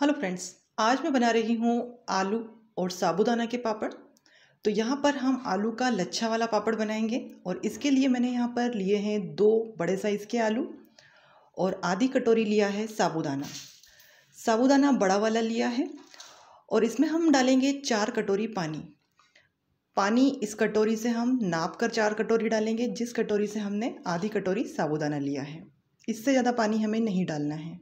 hello friends आज मैं बना रही हूँ आलू और साबुदाना के पापड़ तो यहाँ पर हम आलू का लच्छा वाला पापड़ बनाएंगे और इसके लिए मैंने यहाँ पर लिए हैं दो बड़े साइज़ के आलू और आधी कटोरी लिया है साबूदाना साबुदाना बड़ा वाला लिया है और इसमें हम डालेंगे चार कटोरी पानी पानी इस कटोरी से हम नाप कर चार कटोरी डालेंगे जिस कटोरी से हमने आधी कटोरी साबुदाना लिया है इससे ज़्यादा पानी हमें नहीं डालना है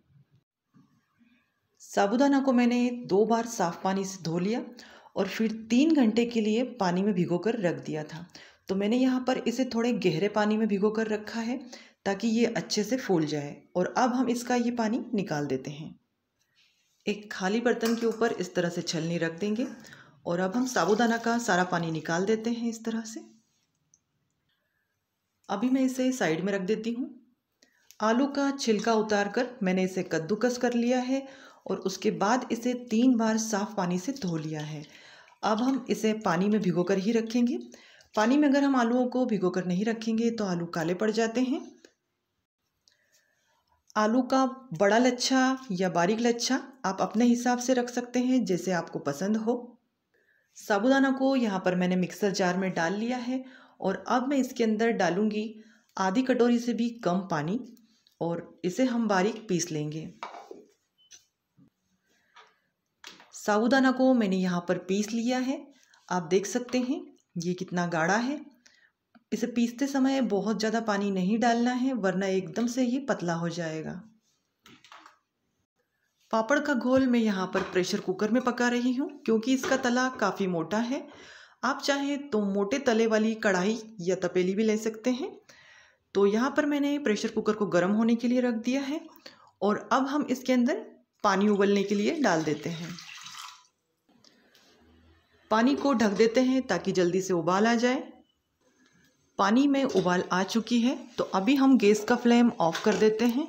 साबुदाना को मैंने दो बार साफ़ पानी से धो लिया और फिर तीन घंटे के लिए पानी में भिगो कर रख दिया था तो मैंने यहाँ पर इसे थोड़े गहरे पानी में भिगो कर रखा है ताकि ये अच्छे से फूल जाए और अब हम इसका ये पानी निकाल देते हैं एक खाली बर्तन के ऊपर इस तरह से छलनी रख देंगे और अब हम साबुदाना का सारा पानी निकाल देते हैं इस तरह से अभी मैं इसे साइड में रख देती हूँ आलू का छिलका उतार कर मैंने इसे कद्दूकस कर लिया है और उसके बाद इसे तीन बार साफ पानी से धो लिया है अब हम इसे पानी में भिगो कर ही रखेंगे पानी में अगर हम आलूओं को भिगो कर नहीं रखेंगे तो आलू काले पड़ जाते हैं आलू का बड़ा लच्छा या बारीक लच्छा आप अपने हिसाब से रख सकते हैं जैसे आपको पसंद हो साबुदाना को यहाँ पर मैंने मिक्सर जार में डाल लिया है और अब मैं इसके अंदर डालूँगी आधी कटोरी से भी कम पानी और इसे हम बारीक पीस लेंगे साबूदाना को मैंने यहाँ पर पीस लिया है आप देख सकते हैं ये कितना गाढ़ा है इसे पीसते समय बहुत ज़्यादा पानी नहीं डालना है वरना एकदम से ये पतला हो जाएगा पापड़ का घोल मैं यहाँ पर प्रेशर कुकर में पका रही हूँ क्योंकि इसका तला काफ़ी मोटा है आप चाहें तो मोटे तले वाली कढ़ाई या तपेली भी ले सकते हैं तो यहाँ पर मैंने प्रेशर कुकर को गर्म होने के लिए रख दिया है और अब हम इसके अंदर पानी उबलने के लिए डाल देते हैं पानी को ढक देते हैं ताकि जल्दी से उबाल आ जाए पानी में उबाल आ चुकी है तो अभी हम गैस का फ्लेम ऑफ कर देते हैं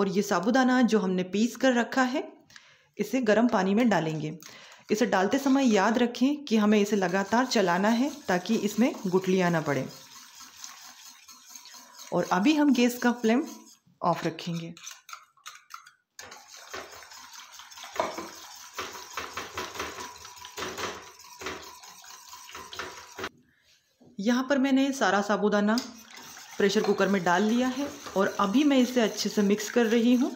और ये साबुदाना जो हमने पीस कर रखा है इसे गर्म पानी में डालेंगे इसे डालते समय याद रखें कि हमें इसे लगातार चलाना है ताकि इसमें गुटलियाँ ना पड़े और अभी हम गैस का फ्लेम ऑफ रखेंगे यहाँ पर मैंने सारा साबुदाना प्रेशर कुकर में डाल लिया है और अभी मैं इसे अच्छे से मिक्स कर रही हूँ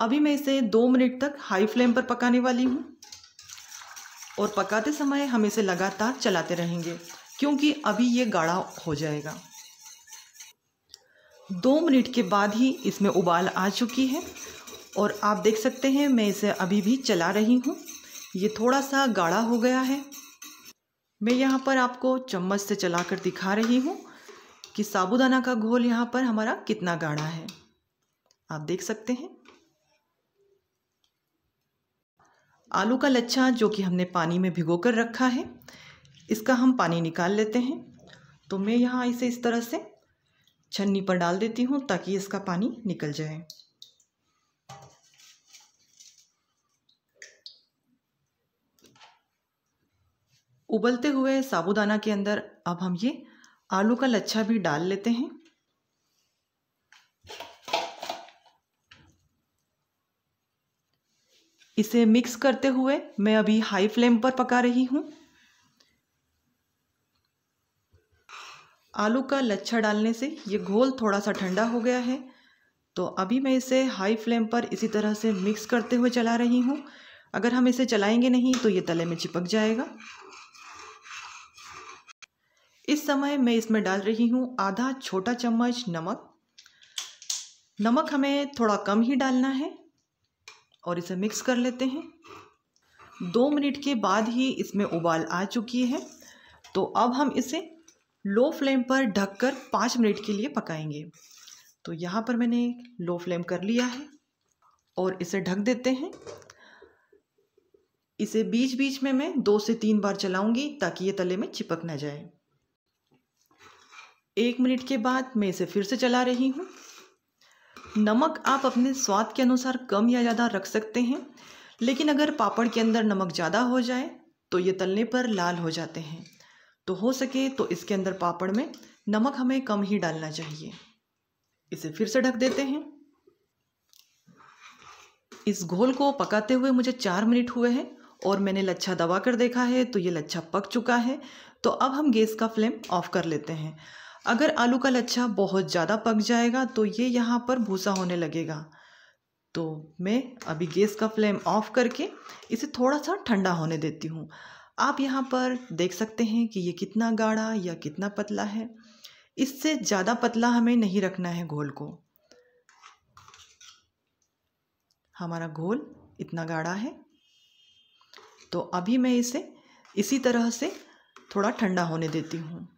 अभी मैं इसे दो मिनट तक हाई फ्लेम पर पकाने वाली हूँ और पकाते समय हम इसे लगातार चलाते रहेंगे क्योंकि अभी ये गाढ़ा हो जाएगा दो मिनट के बाद ही इसमें उबाल आ चुकी है और आप देख सकते हैं मैं इसे अभी भी चला रही हूँ ये थोड़ा सा गाढ़ा हो गया है मैं यहाँ पर आपको चम्मच से चलाकर दिखा रही हूँ कि साबुदाना का घोल यहाँ पर हमारा कितना गाढ़ा है आप देख सकते हैं आलू का लच्छा जो कि हमने पानी में भिगो कर रखा है इसका हम पानी निकाल लेते हैं तो मैं यहाँ इसे इस तरह से छन्नी पर डाल देती हूँ ताकि इसका पानी निकल जाए उबलते हुए साबुदाना के अंदर अब हम ये आलू का लच्छा भी डाल लेते हैं इसे मिक्स करते हुए मैं अभी हाई फ्लेम पर पका रही हूँ आलू का लच्छा डालने से ये घोल थोड़ा सा ठंडा हो गया है तो अभी मैं इसे हाई फ्लेम पर इसी तरह से मिक्स करते हुए चला रही हूँ अगर हम इसे चलाएंगे नहीं तो ये तले में चिपक जाएगा इस समय मैं इसमें डाल रही हूँ आधा छोटा चम्मच नमक नमक हमें थोड़ा कम ही डालना है और इसे मिक्स कर लेते हैं दो मिनट के बाद ही इसमें उबाल आ चुकी है तो अब हम इसे लो फ्लेम पर ढककर पाँच मिनट के लिए पकाएंगे तो यहाँ पर मैंने लो फ्लेम कर लिया है और इसे ढक देते हैं इसे बीच बीच में मैं दो से तीन बार चलाऊंगी ताकि ये तले में चिपक ना जाए एक मिनट के बाद मैं इसे फिर से चला रही हूँ नमक आप अपने स्वाद के अनुसार कम या ज़्यादा रख सकते हैं लेकिन अगर पापड़ के अंदर नमक ज़्यादा हो जाए तो ये तलने पर लाल हो जाते हैं तो हो सके तो इसके अंदर पापड़ में नमक हमें कम ही डालना चाहिए इसे फिर से ढक देते हैं इस घोल को पकाते हुए मुझे चार मिनट हुए हैं और मैंने लच्छा दबा कर देखा है तो ये लच्छा पक चुका है तो अब हम गैस का फ्लेम ऑफ कर लेते हैं अगर आलू का लच्छा बहुत ज़्यादा पक जाएगा तो ये यहाँ पर भूसा होने लगेगा तो मैं अभी गैस का फ्लेम ऑफ करके इसे थोड़ा सा ठंडा होने देती हूँ आप यहाँ पर देख सकते हैं कि ये कितना गाढ़ा या कितना पतला है इससे ज़्यादा पतला हमें नहीं रखना है घोल को हमारा घोल इतना गाढ़ा है तो अभी मैं इसे इसी तरह से थोड़ा ठंडा होने देती हूँ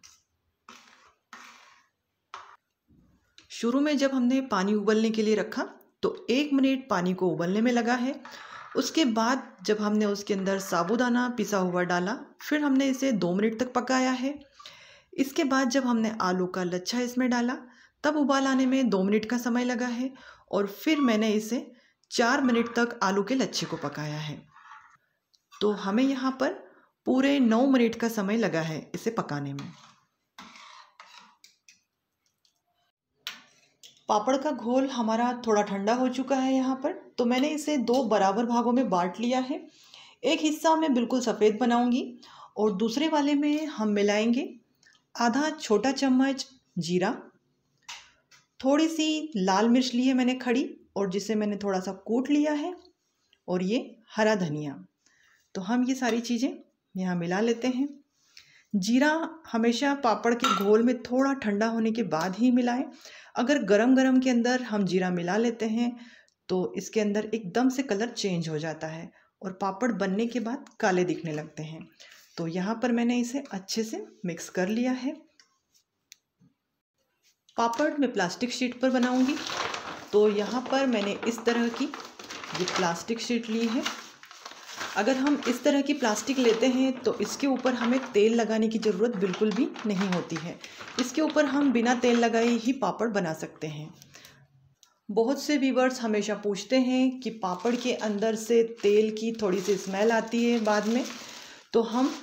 शुरू में जब हमने पानी उबलने के लिए रखा तो एक मिनट पानी को उबलने में लगा है उसके बाद जब हमने उसके अंदर साबुदाना पिसा हुआ डाला फिर हमने इसे दो मिनट तक पकाया है इसके बाद जब हमने आलू का लच्छा इसमें डाला तब उबाल आने में दो मिनट का समय लगा है और फिर मैंने इसे चार मिनट तक आलू के लच्छे को पकाया है तो हमें यहाँ पर पूरे नौ मिनट का समय लगा है इसे पकाने में पापड़ का घोल हमारा थोड़ा ठंडा हो चुका है यहाँ पर तो मैंने इसे दो बराबर भागों में बांट लिया है एक हिस्सा मैं बिल्कुल सफ़ेद बनाऊंगी और दूसरे वाले में हम मिलाएंगे आधा छोटा चम्मच जीरा थोड़ी सी लाल मिर्च ली है मैंने खड़ी और जिसे मैंने थोड़ा सा कूट लिया है और ये हरा धनिया तो हम ये सारी चीज़ें यहाँ मिला लेते हैं जीरा हमेशा पापड़ के घोल में थोड़ा ठंडा होने के बाद ही मिलाएं अगर गरम गरम के अंदर हम जीरा मिला लेते हैं तो इसके अंदर एकदम से कलर चेंज हो जाता है और पापड़ बनने के बाद काले दिखने लगते हैं तो यहाँ पर मैंने इसे अच्छे से मिक्स कर लिया है पापड़ मैं प्लास्टिक शीट पर बनाऊंगी तो यहाँ पर मैंने इस तरह की ये प्लास्टिक शीट ली है अगर हम इस तरह की प्लास्टिक लेते हैं तो इसके ऊपर हमें तेल लगाने की ज़रूरत बिल्कुल भी नहीं होती है इसके ऊपर हम बिना तेल लगाए ही पापड़ बना सकते हैं बहुत से व्यूवर्स हमेशा पूछते हैं कि पापड़ के अंदर से तेल की थोड़ी सी स्मेल आती है बाद में तो हम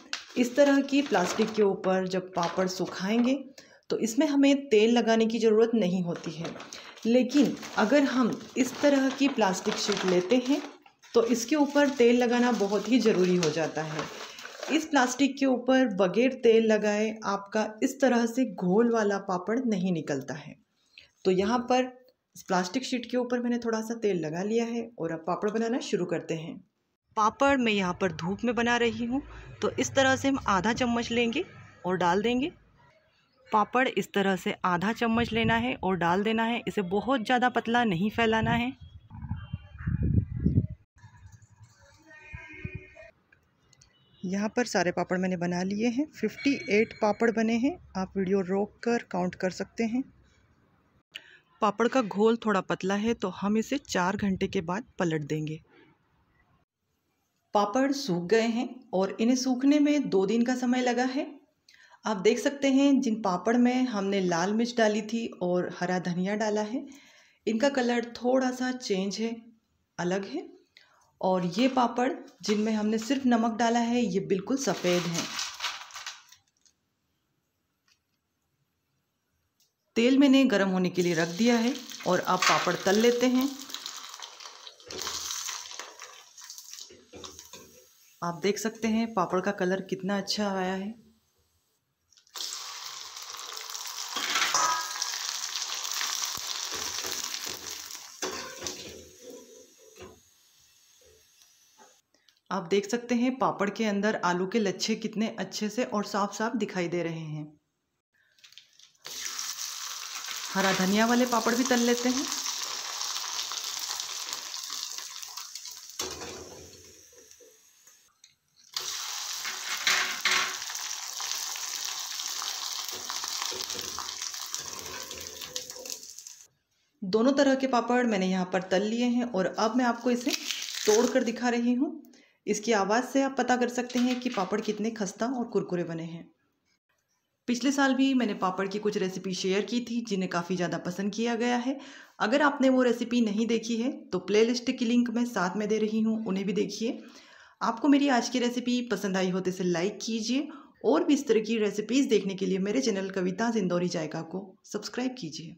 इस तरह की प्लास्टिक के ऊपर जब पापड़ सुखाएंगे तो इसमें हमें तेल लगाने की ज़रूरत नहीं होती है लेकिन अगर हम इस तरह की प्लास्टिक शीट लेते हैं तो इसके ऊपर तेल लगाना बहुत ही ज़रूरी हो जाता है इस प्लास्टिक के ऊपर बगैर तेल लगाए आपका इस तरह से घोल वाला पापड़ नहीं निकलता है तो यहाँ पर इस प्लास्टिक शीट के ऊपर मैंने थोड़ा सा तेल लगा लिया है और अब पापड़ बनाना शुरू करते हैं पापड़ मैं यहाँ पर धूप में बना रही हूँ तो इस तरह से हम आधा चम्मच लेंगे और डाल देंगे पापड़ इस तरह से आधा चम्मच लेना है और डाल देना है इसे बहुत ज़्यादा पतला नहीं फैलाना है यहाँ पर सारे पापड़ मैंने बना लिए हैं 58 पापड़ बने हैं आप वीडियो रोक कर काउंट कर सकते हैं पापड़ का घोल थोड़ा पतला है तो हम इसे चार घंटे के बाद पलट देंगे पापड़ सूख गए हैं और इन्हें सूखने में दो दिन का समय लगा है आप देख सकते हैं जिन पापड़ में हमने लाल मिर्च डाली थी और हरा धनिया डाला है इनका कलर थोड़ा सा चेंज है अलग है और ये पापड़ जिनमें हमने सिर्फ नमक डाला है ये बिल्कुल सफ़ेद हैं तेल मैंने गर्म होने के लिए रख दिया है और अब पापड़ तल लेते हैं आप देख सकते हैं पापड़ का कलर कितना अच्छा आया है आप देख सकते हैं पापड़ के अंदर आलू के लच्छे कितने अच्छे से और साफ साफ दिखाई दे रहे हैं हरा धनिया वाले पापड़ भी तल लेते हैं दोनों तरह के पापड़ मैंने यहाँ पर तल लिए हैं और अब मैं आपको इसे तोड़कर दिखा रही हूँ इसकी आवाज़ से आप पता कर सकते हैं कि पापड़ कितने खस्ता और कुरकुरे बने हैं पिछले साल भी मैंने पापड़ की कुछ रेसिपी शेयर की थी जिन्हें काफ़ी ज़्यादा पसंद किया गया है अगर आपने वो रेसिपी नहीं देखी है तो प्लेलिस्ट की लिंक मैं साथ में दे रही हूँ उन्हें भी देखिए आपको मेरी आज की रेसिपी पसंद आई हो तो इसे लाइक कीजिए और भी इस तरह की रेसिपीज़ देखने के लिए मेरे चैनल कविता जिंदौरी जायका को सब्सक्राइब कीजिए